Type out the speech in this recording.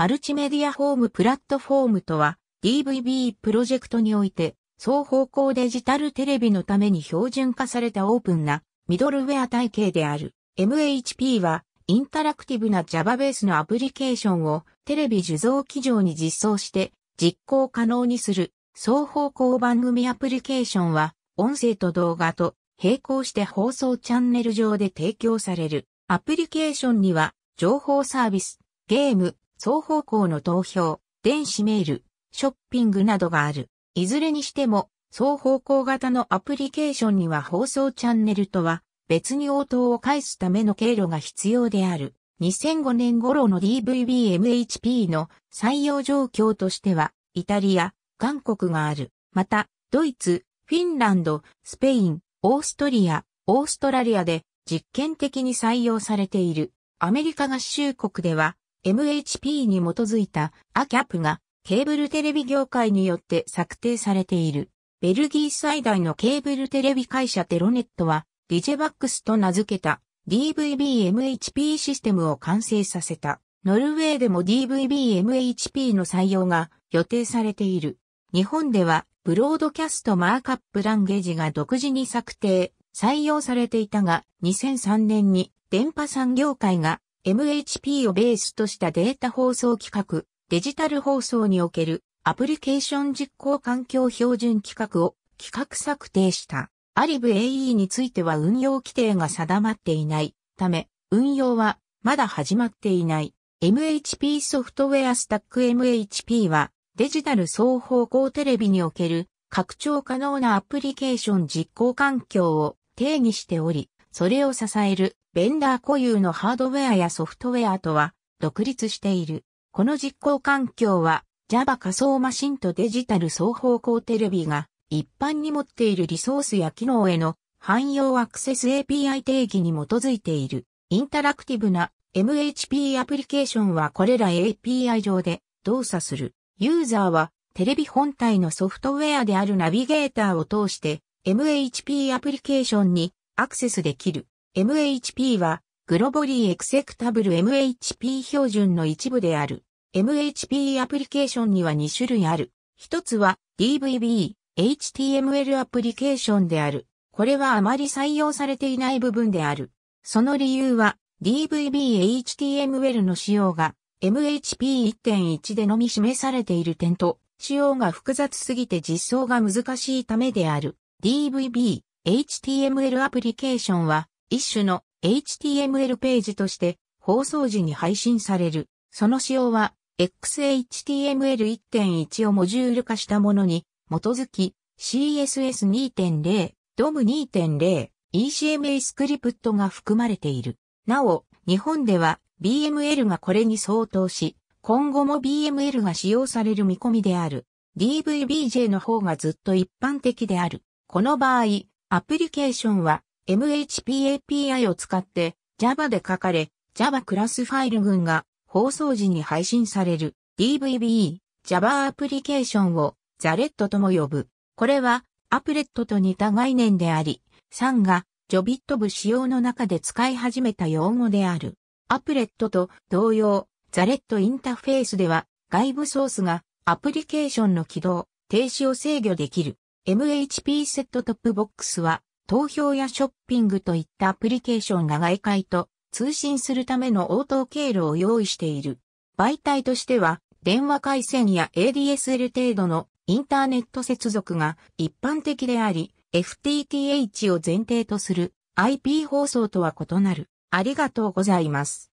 マルチメディアホームプラットフォームとは DVB プロジェクトにおいて双方向デジタルテレビのために標準化されたオープンなミドルウェア体系である MHP はインタラクティブな Java ベースのアプリケーションをテレビ受像機上に実装して実行可能にする双方向番組アプリケーションは音声と動画と並行して放送チャンネル上で提供されるアプリケーションには情報サービス、ゲーム、双方向の投票、電子メール、ショッピングなどがある。いずれにしても、双方向型のアプリケーションには放送チャンネルとは別に応答を返すための経路が必要である。2005年頃の DVB-MHP の採用状況としては、イタリア、韓国がある。また、ドイツ、フィンランド、スペイン、オーストリア、オーストラリアで実験的に採用されている。アメリカ合衆国では、MHP に基づいた ACAP がケーブルテレビ業界によって策定されている。ベルギー最大のケーブルテレビ会社テロネットは、ディジェバックスと名付けた DVB-MHP システムを完成させた。ノルウェーでも DVB-MHP の採用が予定されている。日本では、ブロードキャストマーカップランゲージが独自に策定、採用されていたが、2003年に電波産業界が MHP をベースとしたデータ放送規格、デジタル放送におけるアプリケーション実行環境標準規格を規格策定した。アリブ AE については運用規定が定まっていないため、運用はまだ始まっていない。MHP ソフトウェアスタック MHP はデジタル双方向テレビにおける拡張可能なアプリケーション実行環境を定義しており、それを支えるベンダー固有のハードウェアやソフトウェアとは独立している。この実行環境は Java 仮想マシンとデジタル双方向テレビが一般に持っているリソースや機能への汎用アクセス API 定義に基づいている。インタラクティブな MHP アプリケーションはこれら API 上で動作する。ユーザーはテレビ本体のソフトウェアであるナビゲーターを通して MHP アプリケーションにアクセスできる。MHP は、グロボリーエクセクタブル MHP 標準の一部である。MHP アプリケーションには2種類ある。一つは DVB、HTML アプリケーションである。これはあまり採用されていない部分である。その理由は DVB-HTML の仕様が MHP1.1 でのみ示されている点と、仕様が複雑すぎて実装が難しいためである。DVB、HTML アプリケーションは一種の HTML ページとして放送時に配信される。その仕様は XHTML1.1 をモジュール化したものに基づき CSS2.0、DOM2.0、ECMA スクリプトが含まれている。なお、日本では BML がこれに相当し、今後も BML が使用される見込みである。DVBJ の方がずっと一般的である。この場合、アプリケーションは MHPAPI を使って Java で書かれ、Java クラスファイル群が放送時に配信される DVB、Java アプリケーションをザレットとも呼ぶ。これはアプレットと似た概念であり、3がジョビット部仕様の中で使い始めた用語である。アプレットと同様、ザレットインターフェースでは外部ソースがアプリケーションの起動、停止を制御できる。MHP セットトップボックスは投票やショッピングといったアプリケーションが外界と通信するための応答経路を用意している。媒体としては、電話回線や ADSL 程度のインターネット接続が一般的であり、FTTH を前提とする IP 放送とは異なる。ありがとうございます。